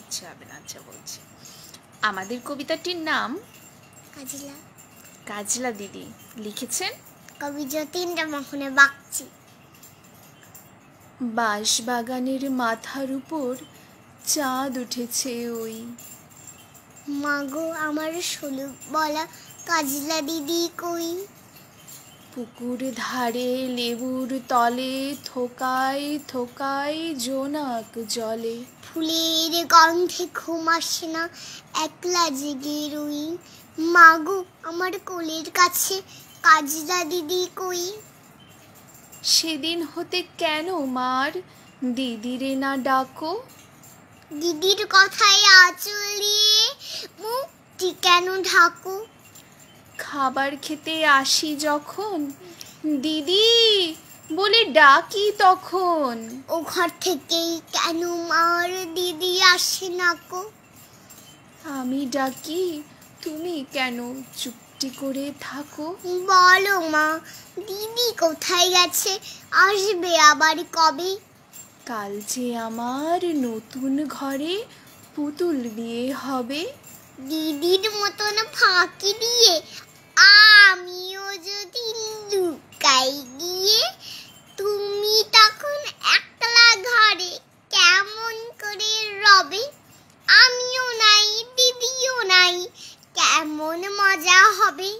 কিচ্ছু হবে না আচ্ছা বলছি আমাদের কবিতাটির নাম কাজলা কাজলা দিদি লিখেছেন কবি যতীন্দ্র মোহনে বাগচি বাস বাগানের মাথার উপর চাঁদ উঠেছে ওই মাগো আমার সলু বলা কাজলা দিদি কই পুকুর ধারে লেবুর তলে থোকাই থোকাই জোনাক জলে ফুলের গন্ধে ঘুম আসে না একলা জেগে রুই মাগু আমার কোলের কাছে কাজদা দিদি কই সেদিন হতে কেন মার দিদিরে না ডাকো দিদির কথায় আঁচল দিয়ে মুখটি কেন ঢাকো খাবার খেতে আসি যখন দিদি বলে ডাকি তখন ও ঘর থেকেই কেন মার দিদি আসে না কো আমি ডাকি তুমি কেন চুপটি করে থাকো বলো মা দিদি কোথায় গেছে আসবে আবার কবে কাল যে আমার নতুন ঘরে পুতুল বিয়ে হবে দিদির মতন ফাঁকি দিয়ে ভাজা হবে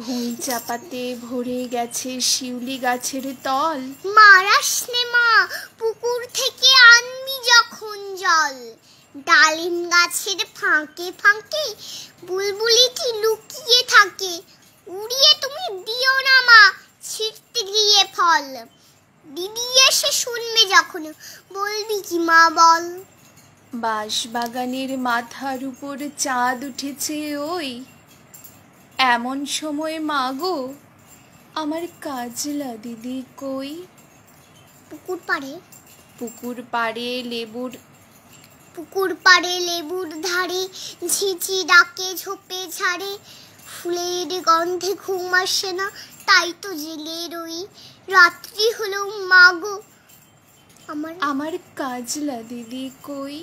ভুঁই চাপাতে ভরে গেছে শিউলি গাছের তল মারাস নে মা পুকুর থেকে আনমি যখন জল ডালিম গাছের ফাঁকে ফাঁকে বুলবুলি কি লুকিয়ে থাকে উড়িয়ে তুমি দিও না মা ছিটতে গিয়ে ফল দিদি এসে শুনবে যখন বলবি কি মা বল বাঁশবাগানের মাথার উপর চাঁদ উঠেছে ওই এমন সময় মাগো আমার কাজলা দিদি কই পুকুর পাড়ে পুকুর পাড়ে লেবুর পুকুর পাড়ে লেবুর ধারে ঝিঝি ডাকে ঝোপে ছাড়ে ফুলের গন্ধে ঘুম আসে না তাই তো জেলে রই রাত্রি হলো মাগো আমার আমার কাজলা দিদি কই